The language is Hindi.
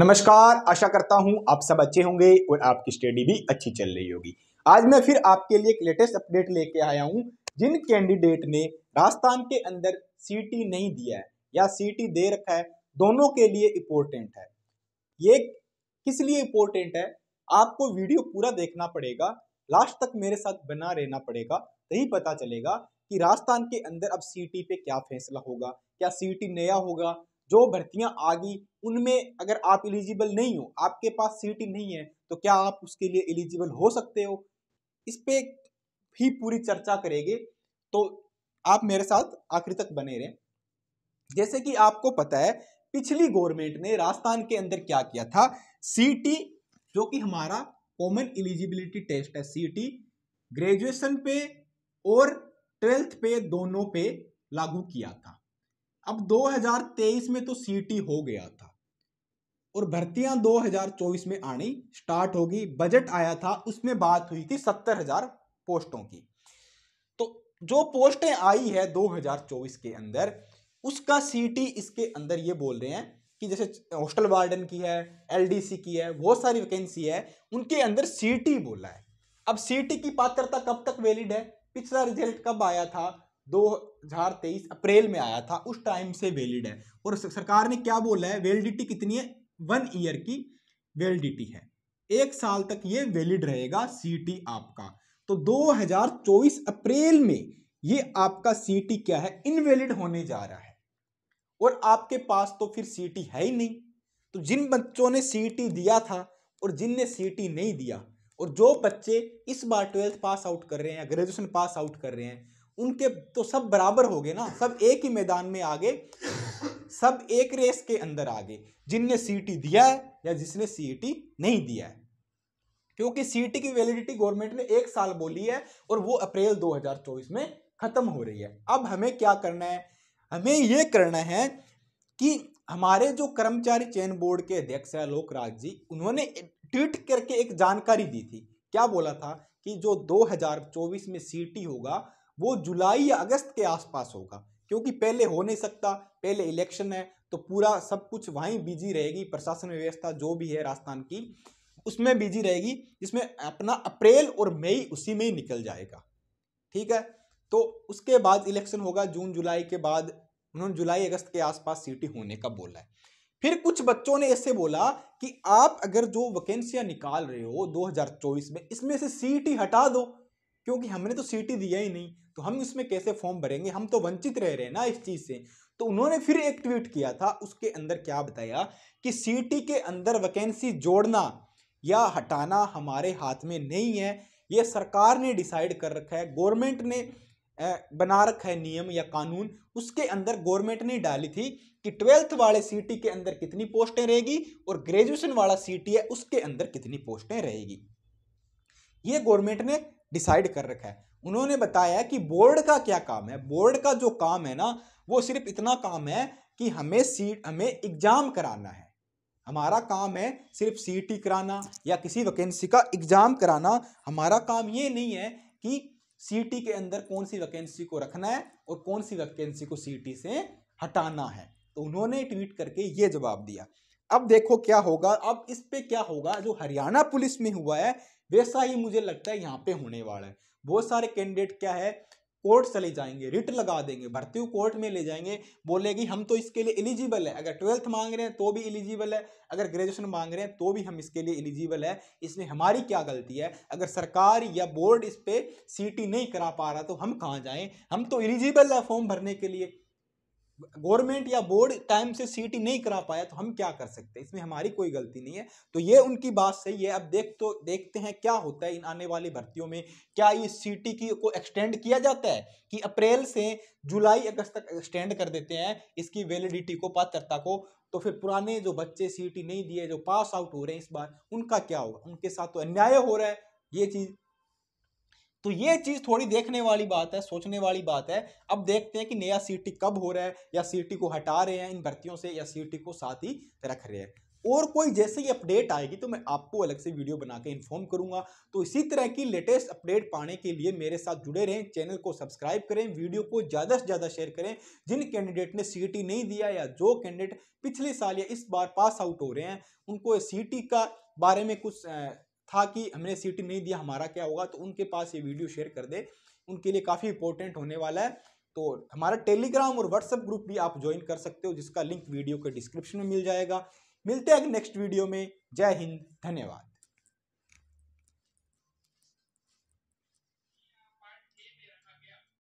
नमस्कार आशा करता हूं आप सब अच्छे होंगे और आपकी स्टडी भी अच्छी चल रही होगी आज मैं फिर आपके लिए एक लेटेस्ट अपडेट लेके आया हूं जिन कैंडिडेट ने राजस्थान के अंदर सीटी नहीं दिया है या सीटी दे रखा है दोनों के लिए इम्पोर्टेंट है ये किस लिए इम्पोर्टेंट है आपको वीडियो पूरा देखना पड़ेगा लास्ट तक मेरे साथ बना रहना पड़ेगा तभी पता चलेगा कि राजस्थान के अंदर अब सीटी पे क्या फैसला होगा क्या सीटी नया होगा जो भर्तियां आ गई उनमें अगर आप एलिजिबल नहीं हो आपके पास सीट नहीं है तो क्या आप उसके लिए एलिजिबल हो सकते हो इस पर भी पूरी चर्चा करेंगे तो आप मेरे साथ आखिर तक बने रहें जैसे कि आपको पता है पिछली गवर्नमेंट ने राजस्थान के अंदर क्या किया था सीटी जो कि हमारा कॉमन एलिजिबिलिटी टेस्ट है सीटी ग्रेजुएशन पे और ट्वेल्थ पे दोनों पे लागू किया था अब 2023 में तो सीटी हो गया था और भर्तियां 2024 में आनी स्टार्ट होगी बजट आया था उसमें बात हुई थी सत्तर हजार पोस्टों की तो जो पोस्टें आई है 2024 के अंदर उसका सीटी इसके अंदर ये बोल रहे हैं कि जैसे हॉस्टल वार्डन की है एलडीसी की है बहुत सारी वैकेंसी है उनके अंदर सीटी बोला है अब सीटी की पात्रता कब तक वैलिड है पिछला रिजल्ट कब आया था 2023 अप्रैल में आया था उस टाइम से वैलिड है और सरकार ने क्या बोला है वैलिडिटी कितनी है वन ईयर की वैलिडिटी है एक साल तक ये वैलिड रहेगा सीटी आपका तो 2024 अप्रैल में ये आपका सीटी क्या है इनवैलिड होने जा रहा है और आपके पास तो फिर सीटी है ही नहीं तो जिन बच्चों ने सीटी दिया था और जिनने सीटी नहीं दिया और जो बच्चे इस बार ट्वेल्थ पास आउट कर रहे हैं या ग्रेजुएशन पास आउट कर रहे हैं उनके तो सब बराबर हो गए ना सब एक ही मैदान में आ गए सब एक रेस के अंदर आ गए जिनने सीटी दिया है या जिसने सीटी नहीं दिया है क्योंकि सीटी की वैलिडिटी गवर्नमेंट ने एक साल बोली है और वो अप्रैल 2024 में ख़त्म हो रही है अब हमें क्या करना है हमें ये करना है कि हमारे जो कर्मचारी चयन बोर्ड के अध्यक्ष है लोकराज जी उन्होंने ट्वीट करके एक जानकारी दी थी क्या बोला था कि जो 2024 में सीटी होगा वो जुलाई या अगस्त के आसपास होगा क्योंकि पहले हो नहीं सकता पहले इलेक्शन है तो पूरा सब कुछ वहीं बिजी रहेगी प्रशासन व्यवस्था जो भी है राजस्थान की उसमें बिजी रहेगी जिसमें अपना अप्रैल और मई उसी में ही निकल जाएगा ठीक है तो उसके बाद इलेक्शन होगा जून जुलाई के बाद उन्होंने जुलाई अगस्त के आसपास सीटी होने का बोला है फिर कुछ बच्चों ने ऐसे बोला कि आप अगर जो वैकेंसियां निकाल रहे हो 2024 में इसमें से सीटी हटा दो क्योंकि हमने तो सीटी दिया ही नहीं तो हम इसमें कैसे फॉर्म भरेंगे हम तो वंचित रह रहे हैं ना इस चीज़ से तो उन्होंने फिर एक ट्वीट किया था उसके अंदर क्या बताया कि सीटी के अंदर वैकेंसी जोड़ना या हटाना हमारे हाथ में नहीं है ये सरकार ने डिसाइड कर रखा है गवर्नमेंट ने बना रखा है नियम या कानून उसके अंदर गवर्नमेंट ने डाली थी कि ट्वेल्थ वाले सीटी के अंदर कितनी पोस्टें रहेगी और ग्रेजुएशन वाला सीटी है उसके अंदर कितनी पोस्टें रहेगी ये गवर्नमेंट ने डिसाइड कर रखा है उन्होंने बताया कि बोर्ड का क्या काम है बोर्ड का जो काम है ना वो सिर्फ इतना काम है कि हमें सीट हमें एग्ज़ाम कराना है हमारा काम है सिर्फ सीटी कराना या किसी वैकेंसी का एग्ज़ाम कराना हमारा काम ये नहीं है कि सीटी के अंदर कौन सी वैकेंसी को रखना है और कौन सी वैकेंसी को सीटी से हटाना है तो उन्होंने ट्वीट करके ये जवाब दिया अब देखो क्या होगा अब इस पे क्या होगा जो हरियाणा पुलिस में हुआ है वैसा ही मुझे लगता है यहाँ पे होने वाला है बहुत सारे कैंडिडेट क्या है कोर्ट चले जाएंगे रिट लगा देंगे भर्ती कोर्ट में ले जाएंगे बोले हम तो इसके लिए एलिजिबल है अगर ट्वेल्थ मांग रहे हैं तो भी एलिजिबल है अगर ग्रेजुएशन मांग रहे हैं तो भी हम इसके लिए एलिजिबल है इसमें हमारी क्या गलती है अगर सरकार या बोर्ड इस पर सी नहीं करा पा रहा तो हम कहाँ जाएं हम तो एलिजिबल है फॉर्म भरने के लिए गवर्नमेंट या बोर्ड टाइम से सीटी नहीं करा पाया तो हम क्या कर सकते हैं इसमें हमारी कोई गलती नहीं है तो ये उनकी बात सही है अब देख तो देखते हैं क्या होता है इन आने वाली भर्तियों में क्या ये सीटी की को एक्सटेंड किया जाता है कि अप्रैल से जुलाई अगस्त तक एक्सटेंड कर देते हैं इसकी वैलिडिटी को पात्रता को तो फिर पुराने जो बच्चे सी नहीं दिए जो पास आउट हो रहे हैं इस बार उनका क्या होगा उनके साथ तो अन्याय हो रहा है ये चीज़ तो ये चीज़ थोड़ी देखने वाली बात है सोचने वाली बात है अब देखते हैं कि नया सीटी कब हो रहा है या सीटी को हटा रहे हैं इन भर्तियों से या सीटी को साथ ही रख रहे हैं और कोई जैसे ही अपडेट आएगी तो मैं आपको अलग से वीडियो बना के इन्फॉर्म करूंगा तो इसी तरह की लेटेस्ट अपडेट पाने के लिए मेरे साथ जुड़े रहें चैनल को सब्सक्राइब करें वीडियो को ज़्यादा से ज़्यादा शेयर करें जिन कैंडिडेट ने सीटी नहीं दिया या जो कैंडिडेट पिछले साल या इस बार पास आउट हो रहे हैं उनको सी का बारे में कुछ था कि हमने सीट नहीं दिया हमारा क्या होगा तो उनके पास ये वीडियो शेयर कर दे उनके लिए काफ़ी इंपॉर्टेंट होने वाला है तो हमारा टेलीग्राम और व्हाट्सएप ग्रुप भी आप ज्वाइन कर सकते हो जिसका लिंक वीडियो के डिस्क्रिप्शन में मिल जाएगा मिलते हैं नेक्स्ट वीडियो में जय हिंद धन्यवाद